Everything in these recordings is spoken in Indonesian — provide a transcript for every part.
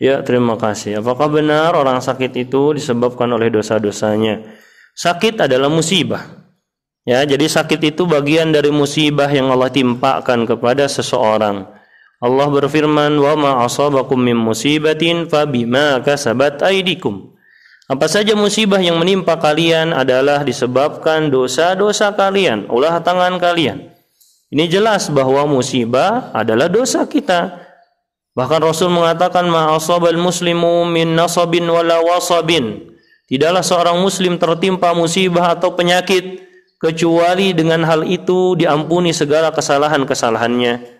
Ya, terima kasih. Apakah benar orang sakit itu disebabkan oleh dosa-dosanya? Sakit adalah musibah. Ya, jadi sakit itu bagian dari musibah yang Allah timpakan kepada seseorang. Allah berfirman, "Wa ma asabakum min musibatin fa bima kasabat aydikum." Apa saja musibah yang menimpa kalian adalah disebabkan dosa-dosa kalian, ulah tangan kalian. Ini jelas bahwa musibah adalah dosa kita Bahkan Rasul mengatakan ma'asabal muslimu min nasabin wala wasabin. Tidaklah seorang muslim tertimpa musibah atau penyakit kecuali dengan hal itu diampuni segala kesalahan-kesalahannya.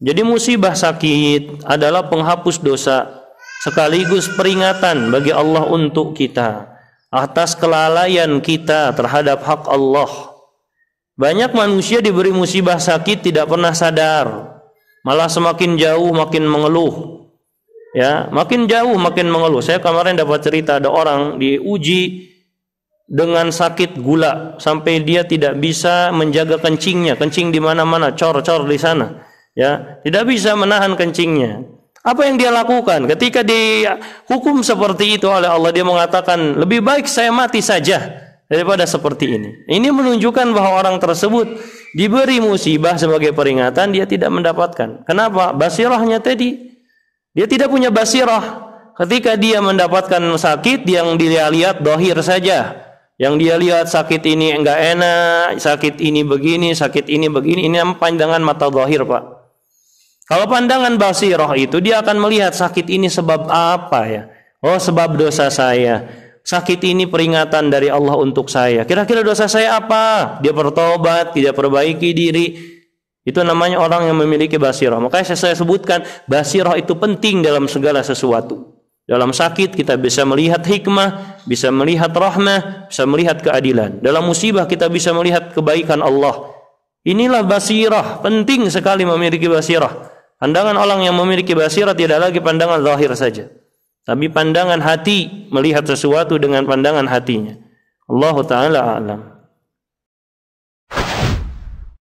Jadi musibah sakit adalah penghapus dosa sekaligus peringatan bagi Allah untuk kita atas kelalaian kita terhadap hak Allah. Banyak manusia diberi musibah sakit tidak pernah sadar malah semakin jauh makin mengeluh ya makin jauh makin mengeluh saya kemarin dapat cerita ada orang diuji dengan sakit gula sampai dia tidak bisa menjaga kencingnya kencing di mana-mana cor-cor di sana ya tidak bisa menahan kencingnya apa yang dia lakukan ketika dihukum seperti itu oleh Allah dia mengatakan lebih baik saya mati saja daripada seperti ini ini menunjukkan bahwa orang tersebut diberi musibah sebagai peringatan dia tidak mendapatkan. Kenapa? Basirahnya tadi. Dia tidak punya basirah. Ketika dia mendapatkan sakit yang dia lihat dohir saja. Yang dia lihat sakit ini enggak enak, sakit ini begini, sakit ini begini, ini pandangan mata dohir Pak. Kalau pandangan basirah itu dia akan melihat sakit ini sebab apa ya? Oh sebab dosa saya sakit ini peringatan dari Allah untuk saya. Kira-kira dosa saya apa? Dia bertobat, tidak perbaiki diri. Itu namanya orang yang memiliki basirah. Makanya saya sebutkan basirah itu penting dalam segala sesuatu. Dalam sakit kita bisa melihat hikmah, bisa melihat rahmah, bisa melihat keadilan. Dalam musibah kita bisa melihat kebaikan Allah. Inilah basirah, penting sekali memiliki basirah. Pandangan orang yang memiliki basirah tidak lagi pandangan zahir saja tapi pandangan hati melihat sesuatu dengan pandangan hatinya. Allah taala alam.